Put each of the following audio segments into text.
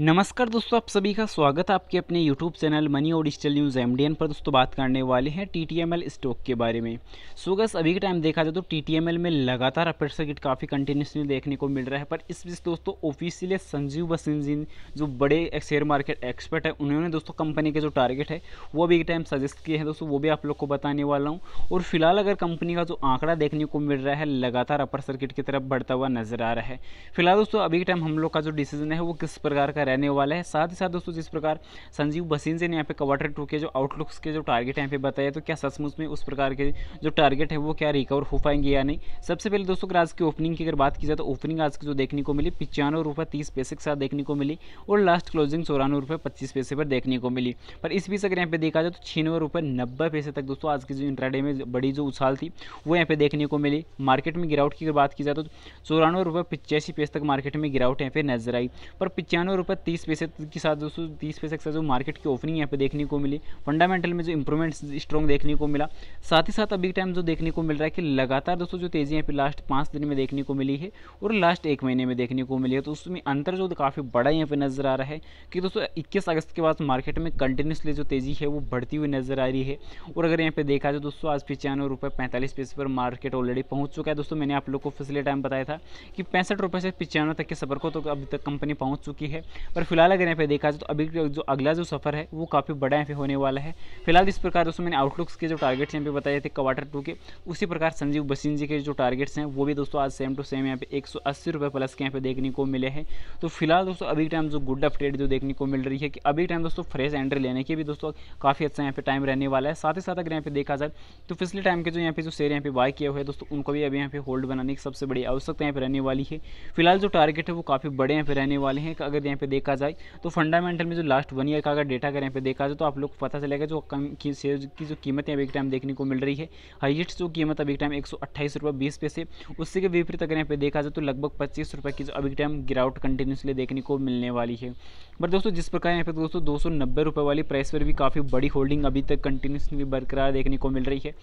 नमस्कार दोस्तों आप सभी का स्वागत है आपके अपने YouTube चैनल मनी और डिजिटल न्यूज़ एम पर दोस्तों बात करने वाले हैं टी स्टॉक के बारे में सो गस अभी के टाइम देखा जाए तो टी में लगातार अपर सर्किट काफ़ी कंटिन्यूसली देखने को मिल रहा है पर इस बीच दोस्तों ऑफिशियली संजीव बसिन जी जो बड़े शेयर मार्केट एक्सपर्ट है उन्होंने दोस्तों कंपनी के जो टारगेट है वो अभी के टाइम सजेस्ट किए हैं दोस्तों वो भी आप लोग को बताने वाला हूँ और फिलहाल अगर कंपनी का जो आंकड़ा देखने को मिल रहा है लगातार अपर सर्किट की तरफ बढ़ता हुआ नजर आ रहा है फिलहाल दोस्तों अभी के टाइम हम लोग का जो डिसीजन है वो किस प्रकार का रहने वाला है साथ ही साथ दोस्तों जिस प्रकार संजीव भसीन से ने यहाँ पे क्वार्टर टू के जो आउटलुक्स के जो टारगेट यहाँ पे बताया तो क्या सचमुच में उस प्रकार के जो टारगेट है वो क्या रिकवर हो पाएंगे या नहीं सबसे पहले दोस्तों अगर आज की ओपनिंग की अगर बात की जाए तो ओपनिंग आज की जो देखने को मिली पचानवे रुपये तीस पैसे के साथ देखने को मिली और लास्ट क्लोजिंग चौरानवे रुपये पच्चीस पैसे पर देखने को मिली पर इस बीच अगर यहाँ पे देखा जाए तो छियानवे रुपये नब्बे पैसे तक दोस्तों आज की जो इंट्राडे में बड़ी जो उछाल थी वो यहाँ पे देखने को मिली मार्केट में गिरावट की अगर बात की जाए तो चौरानवे रुपये पिचासी पैसे तक मार्केट में गिरावट यहाँ पे नजर आई पर पचानवे रुपये पर तीस पैसे के साथ दोस्तों तीस पैसे के साथ जो मार्केट की ओपनिंग यहाँ पे देखने को मिली फंडामेंटल में जो इंप्रूवमेंट स्ट्रॉन्ग देखने को मिला साथ ही साथ अभी टाइम जो देखने को मिल रहा है कि लगातार दोस्तों जो तेज़ी यहाँ पे लास्ट पाँच दिन में देखने को मिली है और लास्ट एक महीने में देखने को मिली है तो उसमें अंतर जो काफ़ी बड़ा यहाँ पे नज़र आ रहा है कि दोस्तों इक्कीस अगस्त के बाद मार्केट में कंटिन्यूसली जो तेज़ी है वो बढ़ती हुई नज़र आ रही है और अगर यहाँ पे देखा जाए दोस्तों आज पचानवे रुपये पैंतालीस पैसे पर मार्केट ऑलरेडी पहुँच चुका है दोस्तों मैंने आप लोग को पिछले टाइम बताया था कि पैंसठ रुपये से पचानवे तक के सफ़र को तो अभी तक कंपनी पहुँच चुकी है पर फिलहाल अगर यहाँ पे देखा जाए तो अभी जो अगला जो सफ़र है वो काफ़ी बड़ा यहाँ पे होने वाला है फिलहाल इस प्रकार दोस्तों मैंने आउटलुक्स के जो टारगेट्स यहाँ पे बताए थे क्वार्टर टू के उसी प्रकार संजीव बसिन जी के जो टारगेट्स हैं वो भी दोस्तों आज सेम टू सेम यहाँ पे एक सौ अस्सी रुपये प्लस के यहाँ पे देखने को मिले हैं तो फिलहाल दोस्तों अभी टाइम जो गुड अपडेट जो देखने को मिल रही है कि अभी टाइम दोस्तों फ्रेश एंट्री लेने की भी दोस्तों काफ़ी अच्छा यहाँ पे टाइम रहने वाला है साथ ही साथ अगर यहाँ पे देखा जाए तो पिछले टाइम के जो यहाँ पे जो शेयर यहाँ पे बाय किए हुए हैं दोस्तों उनको भी अभी यहाँ पे होल्ड बनाने की सबसे बड़ी आवश्यकता यहाँ पे रहने वाली है फिलहाल जो टारगेट है वो काफ़ी बड़े यहाँ पे रहने वाले हैं अगर यहाँ पे देखा जाए तो फंडामेंटल में जो लास्ट वन ईयर का अगर डेटा अगर यहाँ पे देखा जाए तो आप लोग को पता चलेगा जो कम की शेयर की जो कीमतें अभी एक टाइम देखने को मिल रही है हाइएस्ट जो कीमत अभी टाइम एक सौ अट्ठाईस रुपये पैसे उससे के विपरीत अगर यहाँ पे देखा जाए तो लगभग पच्चीस की जो अभी टाइम गिरावट कंटिन्यूसली देखने को मिलने वाली है बट दोस्तों जिस प्रकार यहाँ पे दोस्तों दो वाली प्राइस पर भी काफ़ी बड़ी होल्डिंग अभी तक कंटिन्यूसली बरकरार देखने को मिल रही है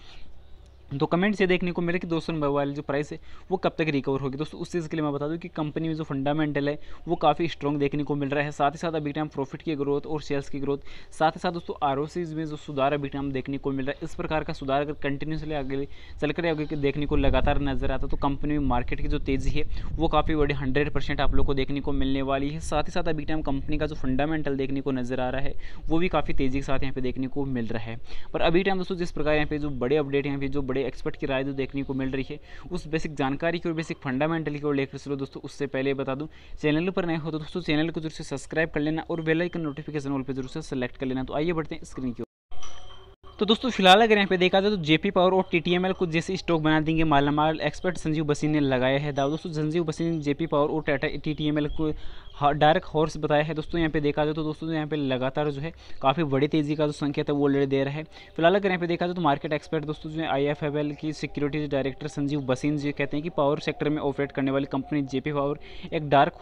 तो कमेंट से देखने को मिले कि दो सौ नब्बे जो प्राइस है वो कब तक रिकवर होगी दोस्तों उस चीज़ के लिए मैं बता दूं कि कंपनी में जो फंडामेंटल है वो काफ़ी स्ट्रॉन्ग देखने को मिल रहा है साथ ही साथ अभी टाइम प्रॉफिट की ग्रोथ और सेल्स की ग्रोथ साथ ही साथ दोस्तों आर में जो सुधार अभी टाइम देखने को मिल रहा है इस प्रकार का सुधार अगर कंटिन्यूसली आगे चलकर आगे देखने को लगातार नजर आता तो कंपनी में मार्केट की जो तेज़ी है वो काफ़ी बड़ी हंड्रेड आप लोग को देखने को मिलने वाली है साथ ही साथ अभी टाइम कंपनी का जो फंडामेंटल देखने को नजर आ रहा है वो भी काफ़ी तेज़ी के साथ यहाँ पे देखने को मिल रहा है पर अभी टाइम दोस्तों जिस प्रकार यहाँ पे जो बड़े अपडेट यहाँ पे जो बड़े बड़े एक्सपर्ट की राय जो तो देखने को मिल रही है उस बेसिक जानकारी की और बेसिक फंडामेंटल की ओर लेकर चलो दोस्तों उससे पहले बता दूँ चैनल पर नए हो तो दोस्तों चैनल को जरूर से सब्सक्राइब कर लेना और बेलाइकन नोटिफिकेशन ऑल पर जरूर से सेलेक्ट कर लेना तो आइए बढ़ते हैं स्क्रीन की तो दोस्तों फिलहाल अगर यहाँ पे देखा जाए तो जेपी पावर और टीटीएमएल को जैसे स्टॉक बना देंगे मालामाल एक्सपर्ट संजीव बसी ने लगाया है दोस्तों संजीव बसी ने जेपी पावर और टाटा टीटीएमएल को डायरेक्ट हॉर्स बताया है दोस्तों यहाँ पे देखा जाए तो दोस्तों यहाँ पे लगातार जो है काफ़ी बड़ी तेज़ी का जो संकेत है वो ऑलरेडी दे रहा है फिलहाल अगर यहाँ पे देखा जाए तो मार्केट एक्सपर्ट दोस्तों जो है आई की सिक्योरिटीज डायरेक्टर संजीव बसीन जी कहते हैं कि पावर सेक्टर में ऑपरेट करने वाली कंपनी जेपी पावर एक डार्क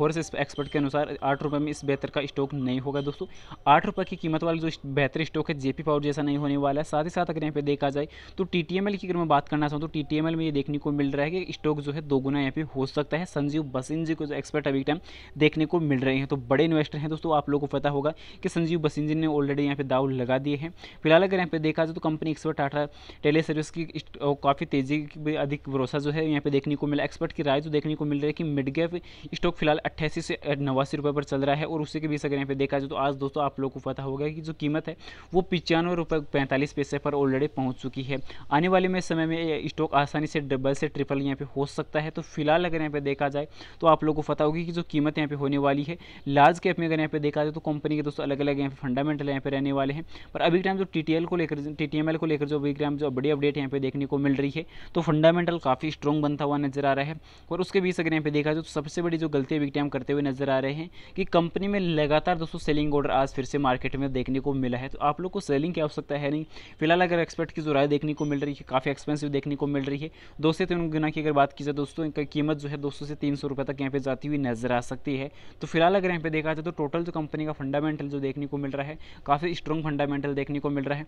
हॉर्स एक्सपर्ट के अनुसार आठ रुपये में इस बेहतर का स्टॉक नहीं होगा दोस्तों आठ रुपये की कीमत वाली जो बेहतर स्टॉक है जेपी पावर जैसा नहीं नहीं होने वाला है साथ ही साथ अगर यहाँ पे देखा जाए तो टी की अगर मैं बात करना चाहूँ तो टी में ये देखने को मिल रहा है कि स्टॉक जो है दोगुना यहाँ पे हो सकता है संजीव बसिन जी को जो एक्सपर्ट अभी टाइम देखने को मिल रहे हैं तो बड़े इन्वेस्टर हैं दोस्तों आप लोगों को पता होगा कि संजीव बसिन जी ने ऑलरेडी यहाँ पे दाव लगा दिए हैं फिलहाल अगर यहाँ पे देखा जाए तो company expert Tata tele service की काफ़ी तेज़ी की अधिक भरोसा जो है यहाँ पे देखने को मिला एक्सपर्ट की राय जो देखने को मिल रही है कि मिड गैप स्टॉक फिलहाल अट्ठासी से नवासी रुपये पर चल रहा है और उसी के बीच अगर यहाँ पे देखा जाए तो आज दोस्तों आप लोग को पता होगा कि जो कीमत है वो पचानवे पर पैंतालीस पैसे पर ऑलरेडी पहुंच चुकी है आने वाले में समय में स्टॉक आसानी से डबल से ट्रिपल यहाँ पे हो सकता है तो फिलहाल अगर यहाँ पे देखा जाए तो आप लोगों को पता होगी कि जो कीमत यहाँ पे होने वाली है लार्ज कैप में अगर यहाँ पे देखा जाए तो कंपनी के दोस्तों अलग अलग यहाँ पे फंडामेंटल यहाँ पे रहने वाले हैं पर अभी टाइम जो टी को लेकर टी को लेकर जो अभी टाइम जो बड़ी अपडेट यहाँ पे देखने को मिल रही है तो फंडामेंटल काफ़ी स्ट्रॉन्ग बनता हुआ नजर आ रहा है और उसके बीच अगर यहाँ पे देखा जाए तो सबसे बड़ी जो गलती अभी टाइम करते हुए नजर आ रहे हैं कि कंपनी में लगातार दोस्तों सेलिंग ऑर्डर आज फिर से मार्केट में देखने को मिला है तो आप लोग को सेलिंग की आवश्यकता सकता है नहीं फिलहाल अगर एक्सपर्ट की जो राय देखने को मिल रही है काफ़ी एक्सपेंसिव देखने को मिल रही है दो से तीन गुना की अगर बात की जाए दोस्तों इनका कीमत जो है दो से तीन सौ तक यहाँ पे जाती हुई नजर आ सकती है तो फिलहाल अगर यहाँ पे देखा जाए तो टोटल जो कंपनी का फंडामेंटल जो देखने को मिल रहा है काफ़ी स्ट्रॉन्ग फंडामेंटल देखने को मिल रहा है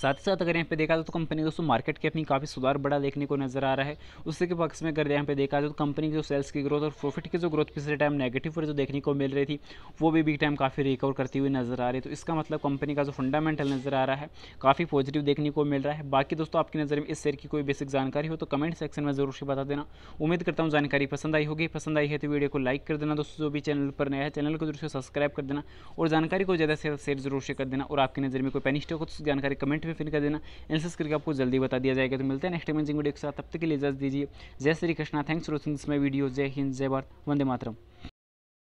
साथ ही साथ अगर यहाँ पे देखा जाए तो कंपनी दोस्तों मार्केट के अपनी काफ़ी सुधार बड़ा देखने को नजर आ रहा है उसके पक्ष में अगर यहाँ पे देखा जाए तो कंपनी की जो सेल्स की ग्रोथ और प्रॉफिट की जो ग्रोथ पिछले टाइम नेगेटिव पर जो देखने को मिल रही थी वो भी बिग टाइम काफ़ी रिकवर करती हुई नजर आ रही है तो इसका मतलब कंपनी का जो फंडामेंटल नजर आ रहा है काफ़ी पॉजिटिव देखने को मिल रहा है बाकी दोस्तों आपकी नज़र में इस शेयर की कोई बेसिक जानकारी हो तो कमेंट सेक्शन में जरूर से बता देना उम्मीद करता हूँ जानकारी पसंद आई होगी पसंद आई है तो वीडियो को लाइक कर देना दोस्तों जो भी चैनल पर नया है चैनल को जरूर से सब्सक्राइब कर देना और जानकारी को ज़्यादा से ज्यादा शेयर जरूर से कर देना और आपकी नज़र में कोई पैनिस्टॉक हो तो जानकारी कमेंट कमेंट में पिन कर देना एंसर्स करके आपको जल्दी बता दिया जाएगा तो मिलते हैं नेक्स्ट अमेजिंग वीडियो के साथ तब तक के लिए इजाज़ दीजिए जय Shri Krishna thanks for watching this my video जय हिंद जय भारत वंदे मातरम